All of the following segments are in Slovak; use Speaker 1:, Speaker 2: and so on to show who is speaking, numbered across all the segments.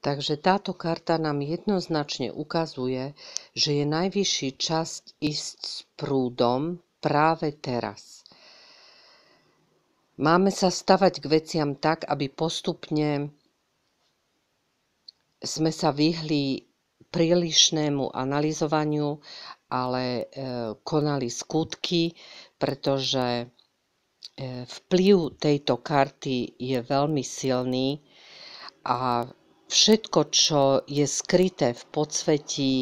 Speaker 1: Takže táto karta nám jednoznačne ukazuje, že je najvyšší čas ísť s prúdom práve teraz. Máme sa stavať k veciam tak, aby postupne sme sa vyhli prílišnému analyzovaniu, ale e, konali skutky, pretože e, vplyv tejto karty je veľmi silný a všetko, čo je skryté v podsvetí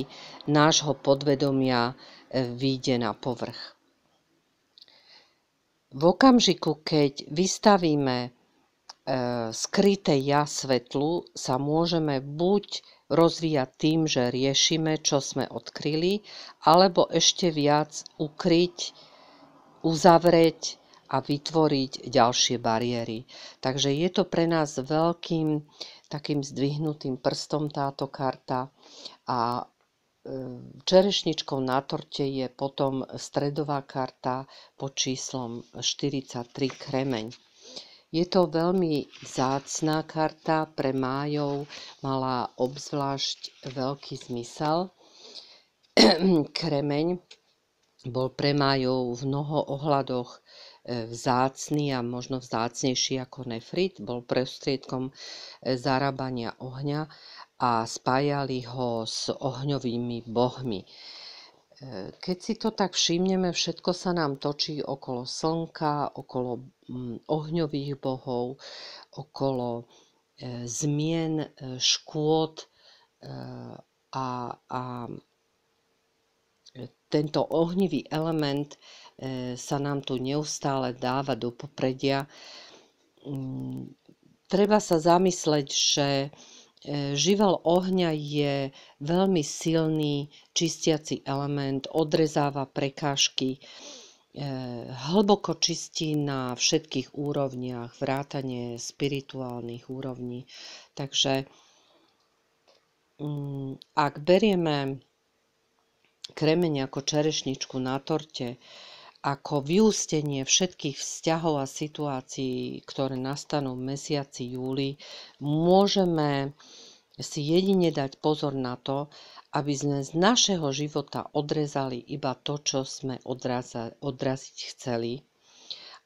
Speaker 1: nášho podvedomia, e, vyjde na povrch. V okamžiku, keď vystavíme e, skryté ja svetlu, sa môžeme buď rozvíjať tým, že riešime, čo sme odkryli, alebo ešte viac ukryť, uzavrieť a vytvoriť ďalšie bariéry. Takže je to pre nás veľkým takým zdvihnutým prstom táto karta a e, čerešničkou na torte je potom stredová karta pod číslom 43 kremeň. Je to veľmi zácná karta pre májov, mala obzvlášť veľký zmysel. kremeň bol pre májov v mnoho ohľadoch E, vzácný a možno vzácnejší ako nefrit. Bol prostriedkom e, zarábania ohňa a spájali ho s ohňovými bohmi. E, keď si to tak všimneme, všetko sa nám točí okolo slnka, okolo mm, ohňových bohov, okolo zmien škôd a, a tento ohnivý element e, sa nám tu neustále dáva do popredia. Mm, treba sa zamysleť, že e, živel ohňa je veľmi silný čistiaci element, odrezáva prekážky, e, hlboko čistí na všetkých úrovniach, vrátanie spirituálnych úrovní. Takže mm, ak berieme kremeň ako čerešničku na torte, ako vyústenie všetkých vzťahov a situácií, ktoré nastanú v mesiaci júli, môžeme si jedine dať pozor na to, aby sme z našeho života odrezali iba to, čo sme odraza- odraziť chceli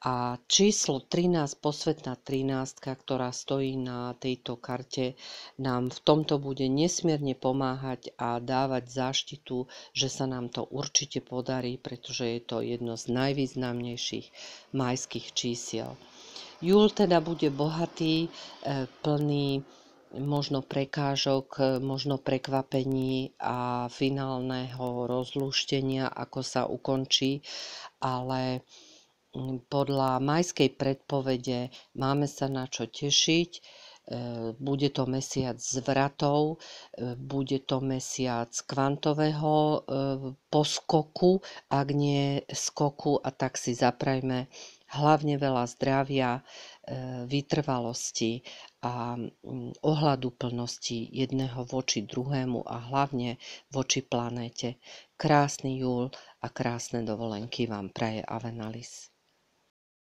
Speaker 1: a číslo 13, posvetná 13, ktorá stojí na tejto karte, nám v tomto bude nesmierne pomáhať a dávať záštitu, že sa nám to určite podarí, pretože je to jedno z najvýznamnejších majských čísiel. Júl teda bude bohatý, e, plný možno prekážok, e, možno prekvapení a finálneho rozlúštenia, ako sa ukončí, ale podľa majskej predpovede máme sa na čo tešiť. E, bude to mesiac zvratov, e, bude to mesiac kvantového e, poskoku, ak nie skoku, a tak si zaprajme hlavne veľa zdravia, vytrvalosti a mm, ohľadu plnosti jedného voči druhému a hlavne voči planéte. Krásny júl a krásne dovolenky vám praje Avenalis.